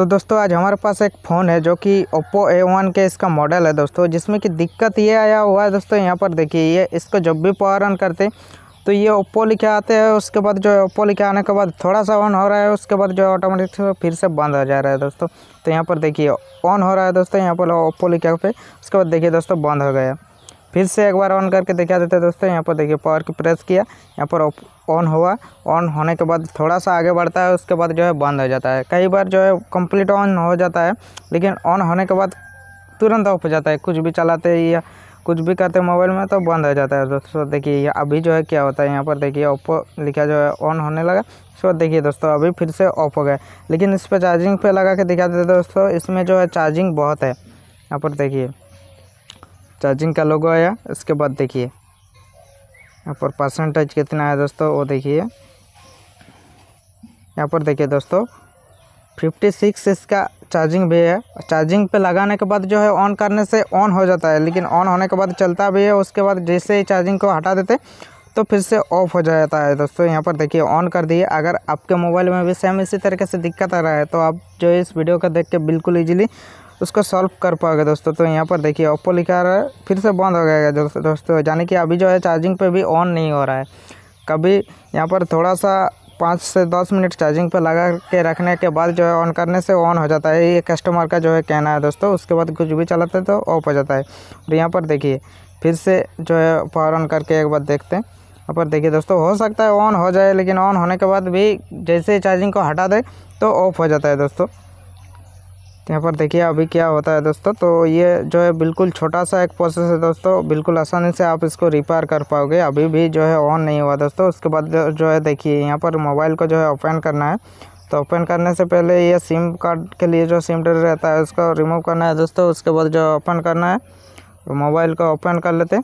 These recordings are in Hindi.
तो दोस्तों आज हमारे पास एक फ़ोन है जो कि ओप्पो ए वन के इसका मॉडल है दोस्तों जिसमें कि दिक्कत ये आया हुआ है दोस्तों यहाँ पर देखिए ये इसको जब भी पावर ऑन करते तो ये ओप्पो लिखे आते हैं उसके बाद जो ओप्पो लिखे आने के बाद थोड़ा सा ऑन हो रहा है उसके बाद जो ऑटोमेटिक फिर से बंद हो जा रहा है दोस्तों तो यहाँ पर देखिए ऑन हो रहा है दोस्तों यहाँ पर ओप्पो लिखे पे उसके बाद देखिए दोस्तों बंद हो गया फिर से एक बार ऑन करके दिखा देते हैं दोस्तों यहाँ पर देखिए पावर की प्रेस किया यहाँ पर ऑन हुआ ऑन होने के बाद थोड़ा सा आगे बढ़ता है उसके बाद जो है बंद हो जाता है कई बार जो है कंप्लीट ऑन हो जाता है लेकिन ऑन होने के बाद तुरंत ऑफ हो जाता है कुछ भी चलाते या कुछ भी करते मोबाइल में तो बंद हो जाता है दोस्तों देखिए अभी जो है क्या होता है यहाँ पर देखिए ओप्पो लिखा जो है ऑन होने लगा सो देखिए दोस्तों अभी फिर से ऑफ हो गया लेकिन इस पर चार्जिंग पे लगा के दिखा देते दोस्तों इसमें जो है चार्जिंग बहुत है यहाँ पर देखिए चार्जिंग का लोगो आया इसके बाद देखिए यहाँ पर परसेंटेज कितना है दोस्तों वो देखिए यहाँ पर देखिए दोस्तों फिफ्टी सिक्स इसका चार्जिंग भी है चार्जिंग पे लगाने के बाद जो है ऑन करने से ऑन हो जाता है लेकिन ऑन होने के बाद चलता भी है उसके बाद जैसे ही चार्जिंग को हटा देते तो फिर से ऑफ हो जाता है दोस्तों यहाँ पर देखिए ऑन कर दिए अगर आपके मोबाइल में भी सेम इसी तरीके से दिक्कत आ रहा है तो आप जो इस वीडियो को देख के बिल्कुल ईजिली उसको सॉल्व कर पाओगे दोस्तों तो यहाँ पर देखिए ओप्पो लिखा रहा है फिर से बंद हो गया दोस्तों दोस्तों यानी कि अभी जो है चार्जिंग पे भी ऑन नहीं हो रहा है कभी यहाँ पर थोड़ा सा पाँच से दस मिनट चार्जिंग पे लगा के रखने के बाद जो है ऑन करने से ऑन हो जाता है ये कस्टमर का जो है कहना है दोस्तों उसके बाद कुछ भी चलाते हैं तो ऑफ हो जाता है और यहाँ पर देखिए फिर से जो है पावर ऑन करके एक बार देखते हैं यहाँ पर देखिए दोस्तों हो सकता है ऑन हो जाए लेकिन ऑन होने के बाद भी जैसे ही चार्जिंग को हटा दे तो ऑफ हो जाता है दोस्तों यहाँ पर देखिए अभी क्या होता है दोस्तों तो ये जो है बिल्कुल छोटा सा एक प्रोसेस है दोस्तों बिल्कुल आसानी से आप इसको रिपेयर कर पाओगे अभी भी जो है ऑन नहीं हुआ दोस्तों उसके बाद जो है देखिए यहाँ पर मोबाइल को जो है ओपन करना है तो ओपन करने से पहले ये सिम कार्ड के लिए जो सिम ड्रेल रहता है उसको रिमूव करना है दोस्तों उसके बाद जो ओपन करना है तो मोबाइल को ओपन कर लेते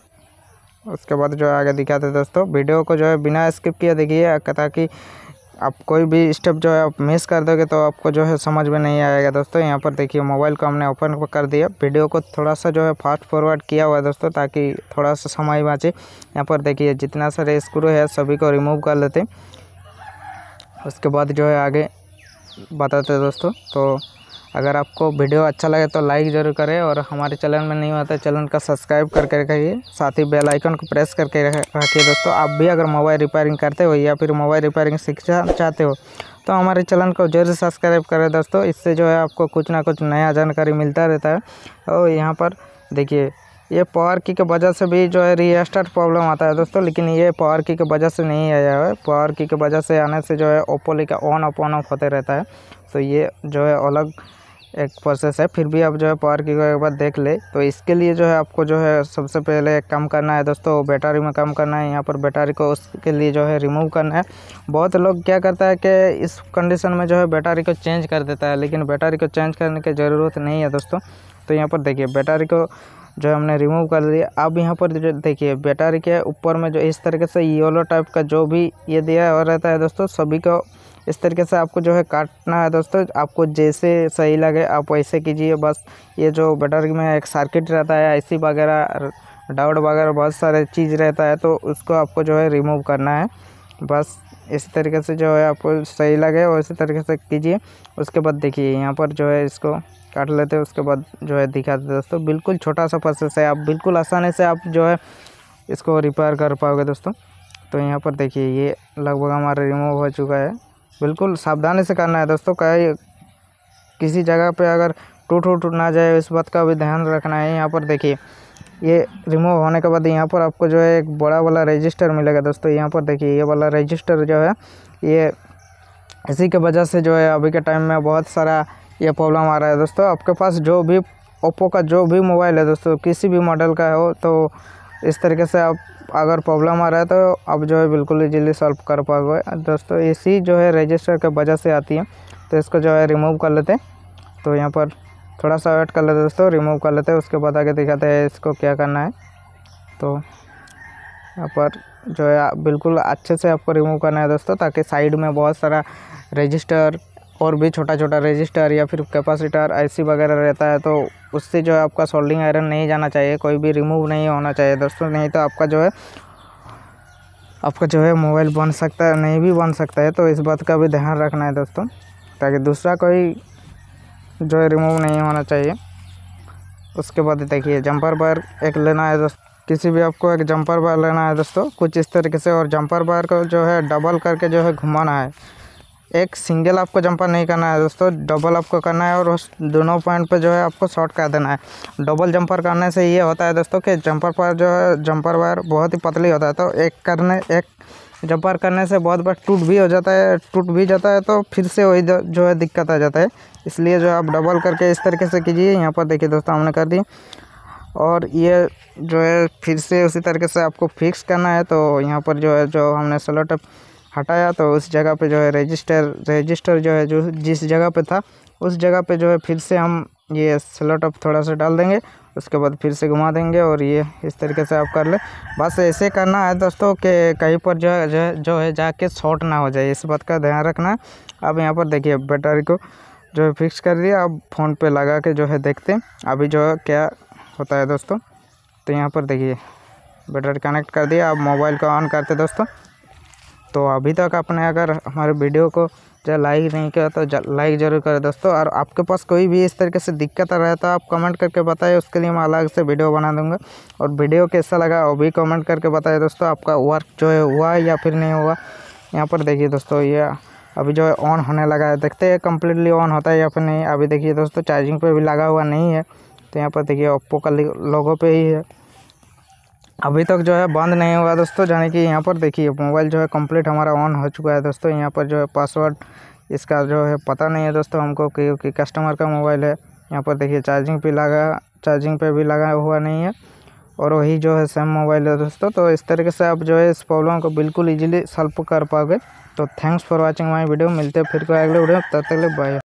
उसके बाद जो है आगे दिखाते दोस्तों वीडियो को जो है बिना स्किप किए देखिए ताकि आप कोई भी स्टेप जो है आप मिस कर दोगे तो आपको जो है समझ में नहीं आएगा दोस्तों यहाँ पर देखिए मोबाइल को हमने ओपन कर दिया वीडियो को थोड़ा सा जो है फास्ट फॉरवर्ड किया हुआ है दोस्तों ताकि थोड़ा सा समय बाँचे यहाँ पर देखिए जितना सारे स्क्रू है सभी को रिमूव कर लेते उसके बाद जो है आगे बताते दोस्तों तो अगर आपको वीडियो अच्छा लगे तो लाइक ज़रूर करें और हमारे चैनल में नहीं होता तो चैनल का सब्सक्राइब करके रखिए साथ ही बेल आइकन को प्रेस करके रखिए दोस्तों आप भी अगर मोबाइल रिपेयरिंग करते हो या फिर मोबाइल रिपेयरिंग सीखना चाहते हो तो हमारे चैनल को जरूर सब्सक्राइब करें दोस्तों इससे जो है आपको कुछ ना कुछ नया जानकारी मिलता रहता है और यहाँ पर देखिए ये पावर की की वजह से भी जो है रीस्टार्ट प्रॉब्लम आता है दोस्तों लेकिन ये पावर की की वजह से नहीं आया है पावर की की वजह से आने से जो है ओपोली का ऑन ऑफ ऑन ऑफ होते रहता है तो ये जो है अलग एक प्रोसेस है फिर भी आप जो है पावर की एक बार देख ले तो इसके लिए जो है आपको जो है सबसे पहले एक काम करना है दोस्तों बैटरी में काम करना है यहाँ पर बैटरी को उसके लिए जो है रिमूव करना है बहुत लोग क्या करता है कि इस कंडीशन में जो है बैटरी को चेंज कर देता है लेकिन बैटरी को चेंज करने की ज़रूरत नहीं है दोस्तों तो यहाँ पर देखिए बैटरी को जो हमने रिमूव कर दिया अब यहाँ पर जो देखिए बैटरी के ऊपर में जो इस तरीके से येलो टाइप का जो भी ये दिया हो रहता है दोस्तों सभी को इस तरीके से आपको जो है काटना है दोस्तों आपको जैसे सही लगे आप वैसे कीजिए बस ये जो बटर में एक सर्किट रहता है आईसी वगैरह डाउट वगैरह बहुत सारे चीज़ रहता है तो उसको आपको जो है रिमूव करना है बस इस तरीके से जो है आपको सही लगे और इसी तरीके से कीजिए उसके बाद देखिए यहाँ पर जो है इसको काट लेते हैं उसके बाद जो है दिखाते दोस्तों बिल्कुल छोटा सा प्रोसेस है आप बिल्कुल आसानी से आप जो है इसको रिपेयर कर पाओगे दोस्तों तो यहाँ पर देखिए ये लगभग हमारा रिमूव हो चुका है बिल्कुल सावधानी से करना है दोस्तों कहीं किसी जगह पे अगर टूट उट ना जाए इस बात का भी ध्यान रखना है यहाँ पर देखिए ये रिमूव होने के बाद यहाँ पर आपको जो है एक बड़ा वाला रजिस्टर मिलेगा दोस्तों यहाँ पर देखिए ये वाला रजिस्टर जो है ये इसी के वजह से जो है अभी के टाइम में बहुत सारा ये प्रॉब्लम आ रहा है दोस्तों आपके पास जो भी ओप्पो का जो भी मोबाइल है दोस्तों किसी भी मॉडल का हो तो इस तरीके से आप अगर प्रॉब्लम आ रहा है तो आप जो है बिल्कुल इजीली सॉल्व कर पाओगे दोस्तों इसी जो है रजिस्टर के वजह से आती है तो इसको जो है रिमूव कर लेते हैं तो यहाँ पर थोड़ा सा वेट कर लेते दोस्तों रिमूव कर लेते हैं उसके बाद आगे दिखाते हैं इसको क्या करना है तो यहाँ पर जो है बिल्कुल अच्छे से आपको रिमूव करना है दोस्तों ताकि साइड में बहुत सारा रजिस्टर और भी छोटा छोटा रजिस्टर या फिर कैपेसिटर आईसी वगैरह रहता है तो उससे जो है आपका सोल्डिंग आयरन नहीं जाना चाहिए कोई भी रिमूव नहीं होना चाहिए दोस्तों नहीं तो आपका जो है आपका जो है मोबाइल बन सकता है नहीं भी बन सकता है तो इस बात का भी ध्यान रखना है दोस्तों ताकि दूसरा कोई जो है रिमूव नहीं होना चाहिए उसके बाद देखिए जंपर बार एक लेना है दोस्तों किसी भी आपको एक जंपर बार लेना है दोस्तों कुछ इस तरीके से और जंपर बार को जो है डबल करके जो है घुमाना है एक सिंगल आपको जंपर नहीं करना है दोस्तों डबल आपको करना है और उस दोनों पॉइंट पर जो है आपको शॉर्ट कर देना है डबल जंपर करने से ये होता है दोस्तों कि जंपर पर जो है जंपर वायर बहुत ही पतली होता है तो एक करने एक जंपर करने से बहुत बार टूट भी हो जाता है टूट भी जाता है तो फिर से वही जो है दिक्कत आ जाता है इसलिए जो है आप डबल करके इस तरीके से कीजिए यहाँ पर देखिए दोस्तों हमने कर दी और ये जो है फिर से उसी तरीके से आपको फिक्स करना है तो यहाँ पर जो है जो हमने स्लॉट हटाया तो उस जगह पे जो है रजिस्टर रजिस्टर जो है जो जिस जगह पे था उस जगह पे जो है फिर से हम ये स्लॉट अप थोड़ा सा डाल देंगे उसके बाद फिर से घुमा देंगे और ये इस तरीके से आप कर ले बस ऐसे करना है दोस्तों कि कहीं पर जो है जो है जो है जाके शॉर्ट ना हो जाए इस बात का ध्यान रखना है अब यहाँ पर देखिए बैटरी को जो है फिक्स कर दिया अब फ़ोन पे लगा के जो है देखते हैं अभी जो है क्या होता है दोस्तों तो यहाँ पर देखिए बैटरी कनेक्ट कर दिया अब मोबाइल को ऑन करते दोस्तों तो अभी तक आपने अगर हमारे वीडियो को जो लाइक नहीं किया तो लाइक ज़रूर करें दोस्तों और आपके पास कोई भी इस तरीके से दिक्कत आ रहे तो आप कमेंट करके बताएं उसके लिए मैं अलग से वीडियो बना दूंगा और वीडियो कैसा लगा वो भी कमेंट करके बताएं दोस्तों आपका वर्क जो है हुआ है या फिर नहीं हुआ यहाँ पर देखिए दोस्तों ये अभी जो है ऑन होने लगा है देखते हैं कम्प्लीटली ऑन होता है या फिर नहीं अभी देखिए दोस्तों चार्जिंग पर भी लगा हुआ नहीं है तो यहाँ पर देखिए ओप्पो का लोगों पर ही है अभी तक जो है बंद नहीं हुआ दोस्तों जाने कि यहाँ पर देखिए मोबाइल जो है कंप्लीट हमारा ऑन हो चुका है दोस्तों यहाँ पर जो है पासवर्ड इसका जो है पता नहीं है दोस्तों हमको क्योंकि कस्टमर का मोबाइल है यहाँ पर देखिए चार्जिंग पे लगा चार्जिंग पे भी लगा हुआ नहीं है और वही जो है सेम मोबाइल है दोस्तों तो इस तरीके से आप जो है इस प्रॉब्लम को बिल्कुल ईजिली सॉल्व कर पाओगे तो thanks for watching my video मिलते हैं फिर को तो अगले वीडियो तब तक बाय